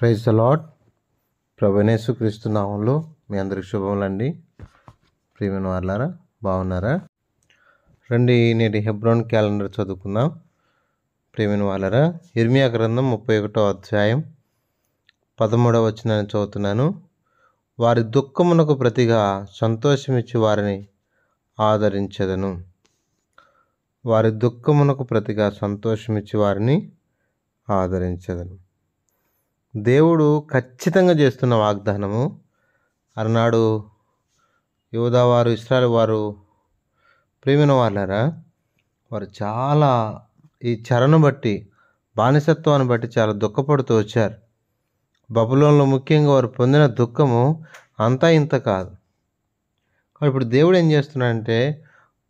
praise అలాడ్ ప్రభనేసు క్రీస్తు నామంలో మీ అందరికి శుభములండి ప్రియమైన వాళ్ళారా బాగున్నారా రండి నేటి హెబ్రోన్ క్యాలెండర్ చదువుకుందాం ప్రియమైన వాళ్ళారా ఇర్మియా గ్రంథం ముప్పై ఒకటో అధ్యాయం పదమూడవ వచ్చిన చదువుతున్నాను వారి దుఃఖమునకు ప్రతిగా సంతోషమిచ్చి వారిని ఆదరించదను వారి దుఃఖమునకు ప్రతిగా సంతోషమిచ్చి వారిని ఆదరించదను దేవుడు ఖచ్చితంగా చేస్తున్న వాగ్దానము అలనాడు యోధావారు ఇస్రాయల్ వారు ప్రేమిన వాళ్ళారా వారు చాలా ఈ చరణను బట్టి బానిసత్వాన్ని బట్టి చాలా దుఃఖపడుతూ వచ్చారు బబులోన్లో ముఖ్యంగా వారు పొందిన దుఃఖము అంతా ఇంత కాదు ఇప్పుడు దేవుడు ఏం చేస్తున్నాడంటే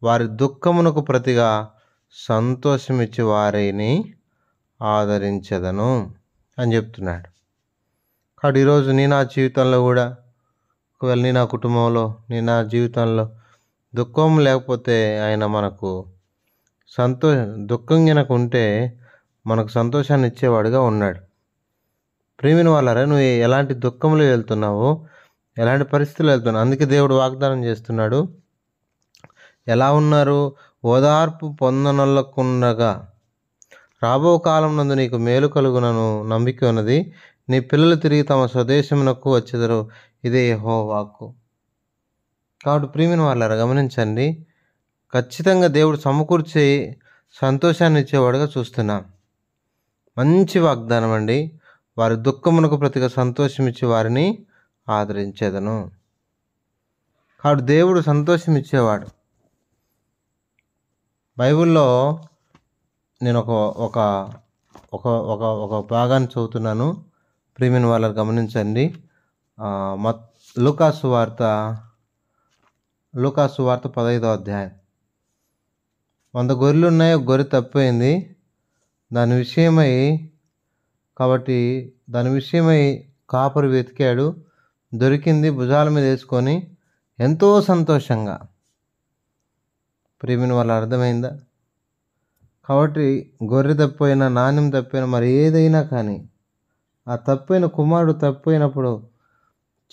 వారి దుఃఖమునకు ప్రతిగా సంతోషమిచ్చి వారిని ఆదరించదను అని చెప్తున్నాడు కాబట్టి ఈరోజు నేను నా జీవితంలో కూడా ఒకవేళ నేను నా కుటుంబంలో నేను నా జీవితంలో దుఃఖం లేకపోతే ఆయన మనకు సంతో దుఃఖం కనుక ఉంటే మనకు సంతోషాన్ని ఇచ్చేవాడుగా ఉన్నాడు ప్రేమిని వాళ్ళరా నువ్వు ఎలాంటి దుఃఖంలో వెళ్తున్నావు ఎలాంటి పరిస్థితులు వెళ్తున్నావు అందుకే దేవుడు వాగ్దానం చేస్తున్నాడు ఎలా ఉన్నారు ఓదార్పు పొందనల్లకుండగా రాబో కాలం నందు నీకు మేలు కలుగునను నమ్మిక ఉన్నది నీ పిల్లలు తిరిగి తమ స్వదేశమునకు వచ్చెదరు ఇదే యహో వాక్కు కాబట్టి ప్రియమైన వాళ్ళారా గమనించండి ఖచ్చితంగా దేవుడు సమకూర్చే సంతోషాన్ని ఇచ్చేవాడుగా చూస్తున్నాం మంచి వాగ్దానం అండి వారి దుఃఖమునకు ప్రతిగా సంతోషం ఇచ్చి వారిని ఆదరించేదను కాబట్టి దేవుడు సంతోషం ఇచ్చేవాడు బైబిల్లో నేను ఒక ఒక ఒక ఒక భాగాన్ని చదువుతున్నాను ప్రేమిన్ వాళ్ళని గమనించండి మత్ లూకాసు వార్త లూకాసు వార్త పదహైదో అధ్యాయం వంద గొర్రెలు ఉన్నాయి ఒక గొర్రె తప్పైంది దాని విషయమై కాబట్టి దాని విషయమై కాపరు వెతికాడు దొరికింది భుజాల మీద వేసుకొని ఎంతో సంతోషంగా ప్రేమిని వాళ్ళ అర్థమైందా కాబట్టి గొర్రె తప్పైనా నాణ్యం తప్పైనా మరి ఏదైనా కానీ ఆ తప్పైన కుమారుడు తప్పైనప్పుడు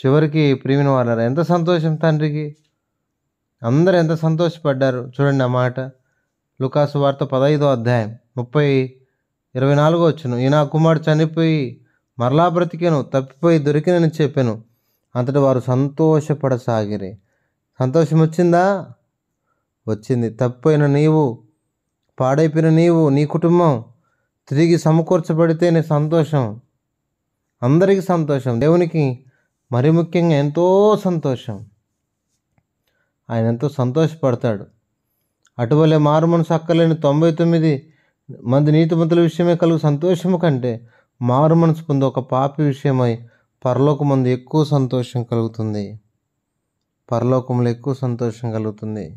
చివరికి ప్రేమిన వాళ్ళారు ఎంత సంతోషం తండ్రికి అందరు ఎంత సంతోషపడ్డారు చూడండి ఆ మాట లుకాసు వార్త పదహైదో అధ్యాయం ముప్పై ఇరవై నాలుగో వచ్చును ఈయన కుమారుడు చనిపోయి మరలా బ్రతికాను తప్పిపోయి దొరికినని చెప్పాను అంతటి వారు సంతోషపడసాగిరి సంతోషం వచ్చిందా వచ్చింది తప్పైన నీవు పాడైపోయిన నీవు నీ కుటుంబం తిరిగి సమకూర్చబడితేనే సంతోషం అందరికీ సంతోషం దేవునికి మరి ముఖ్యంగా ఎంతో సంతోషం ఆయన ఎంతో సంతోషపడతాడు అటువలే మారుమనసు అక్కలేని తొంభై తొమ్మిది మంది నీతిమంతుల విషయమే కలుగు సంతోషము కంటే మారు మనసు పొంది ఒక పాపి విషయమై పరలోకమందు ఎక్కువ సంతోషం కలుగుతుంది పరలోకంలో ఎక్కువ సంతోషం కలుగుతుంది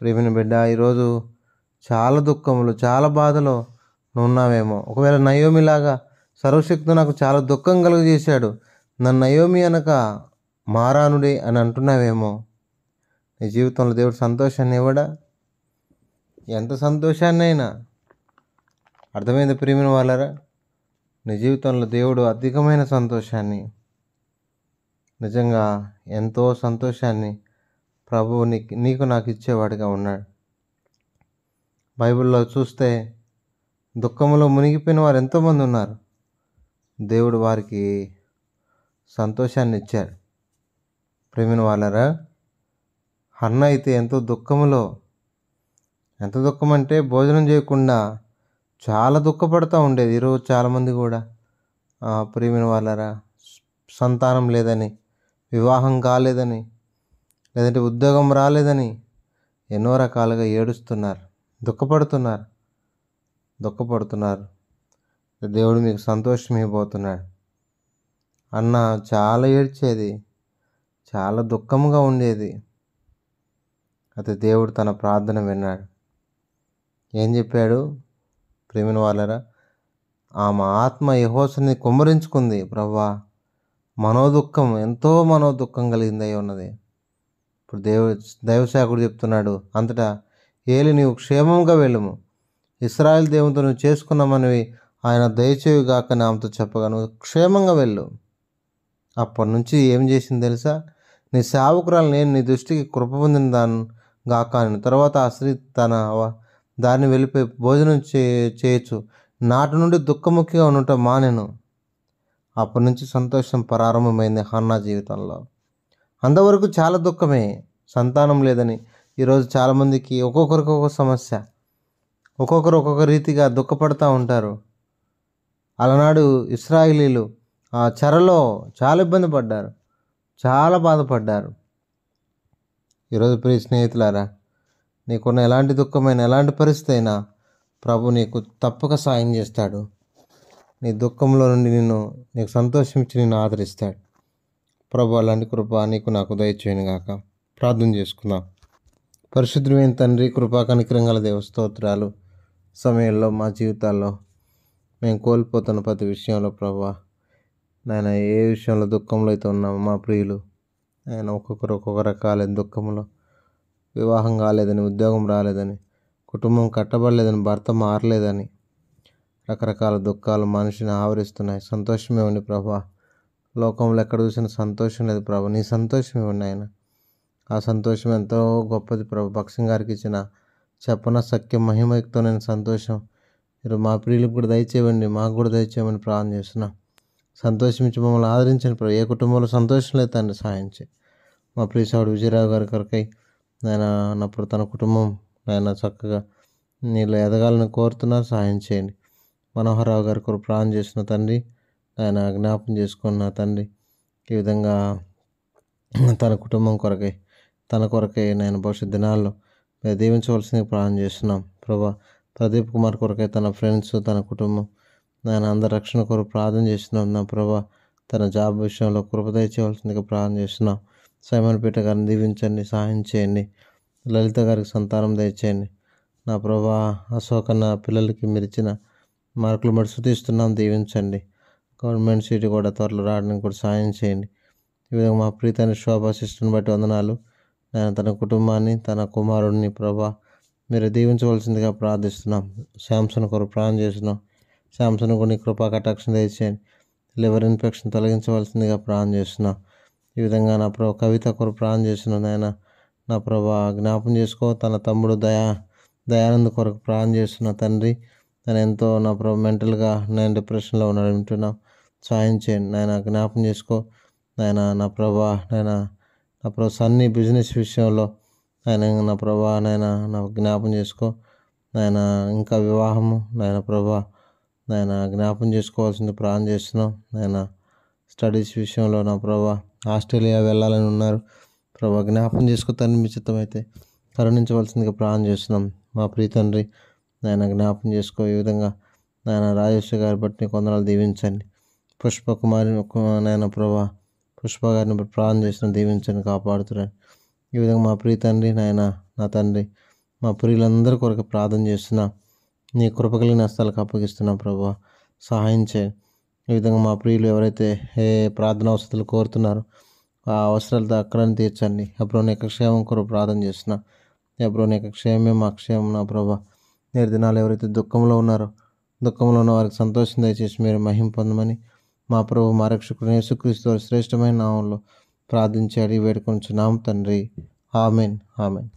ప్రేమిన బిడ్డ ఈరోజు చాలా దుఃఖములు చాలా బాధలో ఉన్నావేమో ఒకవేళ నయోమిలాగా సర్వశక్తి నాకు చాలా దుఃఖం కలుగజేశాడు నన్ను అయోమి అనక మారానుడే అని అంటున్నావేమో నీ జీవితంలో దేవుడు సంతోషాన్ని ఇవ్వడా ఎంత సంతోషాన్నైనా అర్థమైంది ప్రేమిన వాళ్ళరా నీ జీవితంలో దేవుడు అధికమైన సంతోషాన్ని నిజంగా ఎంతో సంతోషాన్ని ప్రభువు నీకు నీకు నాకు ఇచ్చేవాడిగా ఉన్నాడు బైబిల్లో చూస్తే దుఃఖంలో మునిగిపోయిన వారు ఎంతోమంది ఉన్నారు దేవుడు వారికి సంతోషాన్ని ఇచ్చాడు ప్రేమిన వాళ్ళరా హన్న అయితే ఎంతో దుఃఖములో ఎంత దుఃఖం అంటే భోజనం చేయకుండా చాలా దుఃఖపడుతూ ఉండేది ఈరోజు చాలామంది కూడా ప్రేమిన వాళ్ళరా సంతానం లేదని వివాహం కాలేదని లేదంటే ఉద్యోగం రాలేదని ఎన్నో రకాలుగా ఏడుస్తున్నారు దుఃఖపడుతున్నారు దుఃఖపడుతున్నారు దేవుడు మీకు సంతోషం ఇవ్వబోతున్నాడు అన్న చాలా ఏడ్చేది చాలా దుఃఖంగా ఉండేది అయితే దేవుడు తన ప్రార్థన విన్నాడు ఏం చెప్పాడు ప్రేమిన వాళ్ళరా ఆమె ఆత్మ యహోసుని కుమ్మరించుకుంది ప్రవ్వా మనోదుఖం ఎంతో మనోదుఖం కలిగింది అయి ఉన్నది ఇప్పుడు దేవు దైవశాఖుడు చెప్తున్నాడు అంతటా ఏలి నీవు క్షేమంగా వెళ్ళము ఇస్రాయల్ దేవునితో నువ్వు చేసుకున్న మనవి ఆయన దయచేయుగాక అని ఆమెతో చెప్పగాను క్షేమంగా వెళ్ళు అప్పటి నుంచి ఏం చేసింది తెలుసా నీ సేవకురాలు నేను నీ దృష్టికి కృప పొందిన దాని అని తర్వాత ఆ స్త్రీ తన దాన్ని వెళ్ళిపోయి భోజనం చే చేయొచ్చు నాటి నుండి దుఃఖముఖిగా ఉండటం మానేను అప్పటి నుంచి సంతోషం ప్రారంభమైంది హన్నా జీవితంలో అంతవరకు చాలా దుఃఖమే సంతానం లేదని ఈరోజు చాలామందికి ఒక్కొక్కరికి ఒక్కొక్క సమస్య ఒక్కొక్కరు ఒక్కొక్క రీతిగా దుఃఖపడుతూ ఉంటారు అలనాడు ఇస్రాయిలీలు ఆ చెరలో చాలా ఇబ్బంది పడ్డారు చాలా బాధపడ్డారు ఈరోజు ప్రియ స్నేహితులారా నీకున్న ఎలాంటి దుఃఖమైన ఎలాంటి పరిస్థితి అయినా ప్రభు నీకు తప్పక సాయం చేస్తాడు నీ దుఃఖంలో నుండి నిన్ను నీకు సంతోషించి నిన్ను ఆదరిస్తాడు ప్రభు అలాంటి కృప నీకు నాకు దయచేయను గాక ప్రార్థన చేసుకుందాం పరిశుద్ధమైన తండ్రి కృపా కనికరంగల దేవస్తోత్రాలు సమయంలో మా జీవితాల్లో మేము కోల్పోతున్న ప్రతి విషయంలో ప్రభా నాయన ఏ విషయంలో దుఃఖంలో అయితే ఉన్నాము మా ప్రియులు ఆయన ఒక్కొక్కరు ఒక్కొక్క రకాలైన దుఃఖంలో వివాహం కాలేదని ఉద్యోగం రాలేదని కుటుంబం కట్టబడలేదని భర్త మారలేదని రకరకాల దుఃఖాలు మనిషిని ఆవరిస్తున్నాయి సంతోషమే ఉంది ప్రభా లోకంలో ఎక్కడ చూసిన సంతోషం లేదు ప్రభు నీ సంతోషం ఇవ్వండి ఆయన ఆ సంతోషం ఎంతో గొప్పది ప్రభు పక్షం గారికి ఇచ్చిన చెప్పన సఖ్య మహిమయుక్తమైన నేను సంతోషం మీరు మా ప్రియులకు కూడా దయచేయండి మాకు కూడా దయచేయమని ప్రార్థన చేస్తున్నాం సంతోషించి మమ్మల్ని ఆదరించండి ప్రభు ఏ కుటుంబంలో సంతోషం లేదు సాయించి సహాయం చేయి మా ప్రియసాడు విజయరావు గారి కొరకై ఆయన అన్నప్పుడు తన కుటుంబం ఆయన చక్కగా నీళ్ళు ఎదగాలని కోరుతున్నా సహాయం చేయండి మనోహరరావు గారి కొరకు ప్రాణం చేసిన తండ్రి ఆయన జ్ఞాపం చేసుకున్న తండ్రి ఈ విధంగా తన కుటుంబం కొరకై తన కొరకై నేను భవిష్యత్ దినాల్లో దీవించవలసింది ప్రాణం చేస్తున్నాం ప్రభా ప్రదీప్ కుమార్ కొరకై తన ఫ్రెండ్స్ తన కుటుంబం ఆయన అందరి రక్షణ కొరకు ప్రార్థన చేస్తున్నాం నా ప్రభా తన జాబ్ విషయంలో కృపద చేయవలసిందిగా ప్రార్థన చేస్తున్నాం సైమన్ పీట గారిని దీవించండి సహాయం చేయండి లలిత గారికి సంతానం దయచేయండి నా ప్రభా అశోకన్న పిల్లలకి మీరు ఇచ్చిన మార్కులు మడి సుతిస్తున్నాం దీవించండి గవర్నమెంట్ సీటు కూడా త్వరలో రావడానికి కూడా సాయం చేయండి ఈ విధంగా మా ప్రీతాన్ని శోభ శిష్టుని బట్టి వందనాలు నేను తన కుటుంబాన్ని తన కుమారుడిని ప్రభా మీరు దీవించవలసిందిగా ప్రార్థిస్తున్నాం శాంసన్ కొరకు ప్రాణం చేస్తున్నాం శాంసన్ కొన్ని కృపా కటాక్షన్ తెచ్చేయండి లివర్ ఇన్ఫెక్షన్ తొలగించవలసిందిగా ప్రాణం చేస్తున్నాం ఈ విధంగా నా ప్రభు కవిత కొరకు ప్రాణం చేస్తున్నాను ఆయన నా ప్రభు జ్ఞాపం చేసుకో తన తమ్ముడు దయా దయానంద్ కొరకు ప్రాణం చేస్తున్న తండ్రి తను ఎంతో నా ప్రభు మెంటల్గా నేను డిప్రెషన్లో ఉన్నాడు వింటున్నాం సాయం చేయండి నాయన జ్ఞాపం చేసుకో నాయన నా ప్రభా నాయన నా ప్రభు సన్నీ బిజినెస్ విషయంలో ఆయన నా ప్రభా నాయన నా జ్ఞాపం చేసుకో నాయన ఇంకా వివాహము నాయన ప్రభా నాయన జ్ఞాపం చేసుకోవాల్సింది ప్రాణం చేస్తున్నాం ఆయన స్టడీస్ విషయంలో నా ప్రభా ఆస్ట్రేలియా వెళ్ళాలని ఉన్నారు ప్రభా జ్ఞాపం చేసుకో తండ్రి మీ చిత్తమైతే కరుణించవలసిందిగా ప్రాణం చేస్తున్నాం మా ప్రీతండ్రి తండ్రి నాయన జ్ఞాపం చేసుకో ఈ విధంగా నాయన రాజేశ్వరి గారి బట్టి కొందరాలు దీవించండి పుష్పకుమారి నాయన ప్రభా పుష్ప గారిని ప్రాణం చేసిన దీవించండి కాపాడుతున్నాను ఈ విధంగా మా ప్రియ తండ్రి నాయన నా తండ్రి మా ప్రియులందరి కొరకు ప్రార్థన చేస్తున్నా నీ కృపగలిగిన నష్టాలకు అప్పగిస్తున్నా ప్రభు సహాయం చేయి ఈ విధంగా మా ప్రియులు ఎవరైతే ఏ ప్రార్థన అవసరాలు కోరుతున్నారో ఆ అవసరాలతో అక్కడని తీర్చండి అప్పుడు నీకు క్షేమం కొరకు ప్రార్థన చేస్తున్నా ఎప్పుడు నీకు క్షేమే మా క్షేమం నా ప్రభా నేను దినాలు ఎవరైతే దుఃఖంలో ఉన్నారో దుఃఖంలో ఉన్న వారికి సంతోషం దయచేసి మీరు మహిం పొందమని మా ప్రభు మా రక్షకుడు యేసుక్రీస్తు శ్రేష్టమైన నామంలో ప్రార్థించి అడిగి వేడుకొంచున్నాం తండ్రి ఆమెన్ ఆమెన్